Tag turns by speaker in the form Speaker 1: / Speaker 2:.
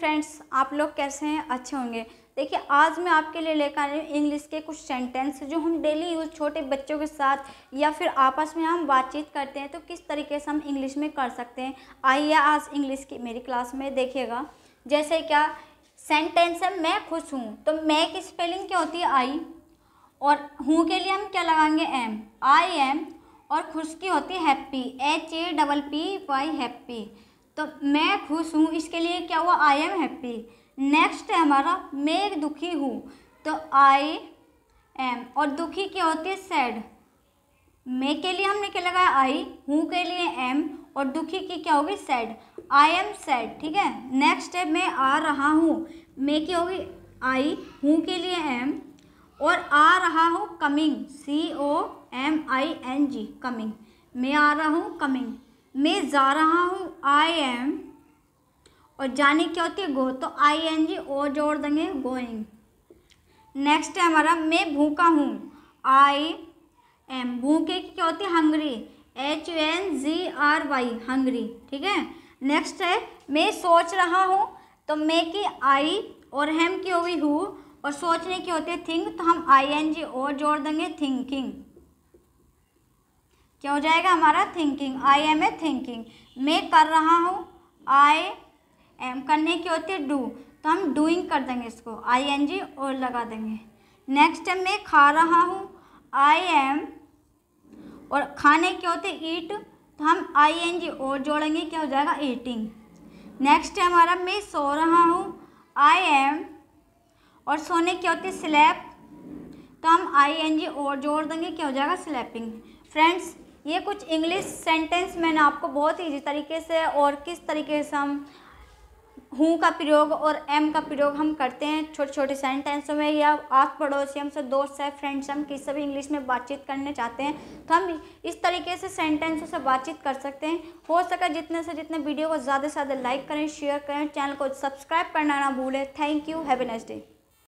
Speaker 1: friends आप लोग कैसे हैं अच्छे होंगे देखिए आज मैं आपके लिए लेकर आ रही हूँ इंग्लिश के कुछ सेंटेंस जो हम डेली यूज़ छोटे बच्चों के साथ या फिर आपस में हम बातचीत करते हैं तो किस तरीके से हम इंग्लिश में कर सकते हैं आइए आज इंग्लिश की मेरी क्लास में देखिएगा जैसे क्या सेंटेंस है मैं खुश हूँ तो मैं की स्पेलिंग क्या होती है आई और हूँ के लिए हम क्या लगाएंगे एम आई एम और खुश की होती है happy H A double P Y happy तो मैं खुश हूँ इसके लिए क्या हुआ आई एम हैप्पी नेक्स्ट है हमारा मैं एक दुखी हूँ तो आई एम और दुखी क्या होती है सैड मैं के लिए हमने क्या लगाया आई हूँ के लिए एम और दुखी की क्या होगी सैड आई एम सैड ठीक है नेक्स्ट है मैं आ रहा हूँ मैं की होगी आई हूँ के लिए एम और आ रहा हूँ coming C O M I N G coming मैं आ रहा हूँ कमिंग मैं जा रहा हूँ आई एम और जाने क्या होती है गो तो आई एन जी और जोड़ देंगे गोइंग नेक्स्ट है हमारा मैं भूखा हूँ आई एम भूखे की क्या होती है hungry H N G R Y hungry ठीक है नेक्स्ट है मैं सोच रहा हूँ तो मैं की आई और हेम की हुई हूँ और सोचने की होती है थिंक तो हम आई एन जी और जोड़ देंगे थिंकिंग क्या हो जाएगा हमारा thinking I M A thinking मैं कर रहा हूँ आई एम करने की होती है डू तो हम डूइंग कर देंगे इसको आई एन जी और लगा देंगे नेक्स्ट है मैं खा रहा हूँ आई एम और खाने की होती है ईट तो हम आई एन जी और जोड़ेंगे क्या हो जाएगा ईटिंग नेक्स्ट है हमारा मैं सो रहा हूँ आई एम और सोने की होती है स्लैप तो हम आई एन जी और जोड़ देंगे क्या हो जाएगा स्लैपिंग फ्रेंड्स ये कुछ इंग्लिश सेंटेंस मैंने आपको बहुत ईजी तरीके से और किस तरीके से हम हूँ का प्रयोग और एम का प्रयोग हम करते हैं छोटे छोटे सेंटेंसों में या आस पड़ोसी हमसे दोस्त है फ्रेंड्स हम किस से भी इंग्लिश में बातचीत करने चाहते हैं तो हम इस तरीके से सेंटेंसों से बातचीत कर सकते हैं हो सका जितने से जितने वीडियो को ज़्यादा से ज़्यादा लाइक करें शेयर करें चैनल को सब्सक्राइब करना ना भूलें thank you have a next day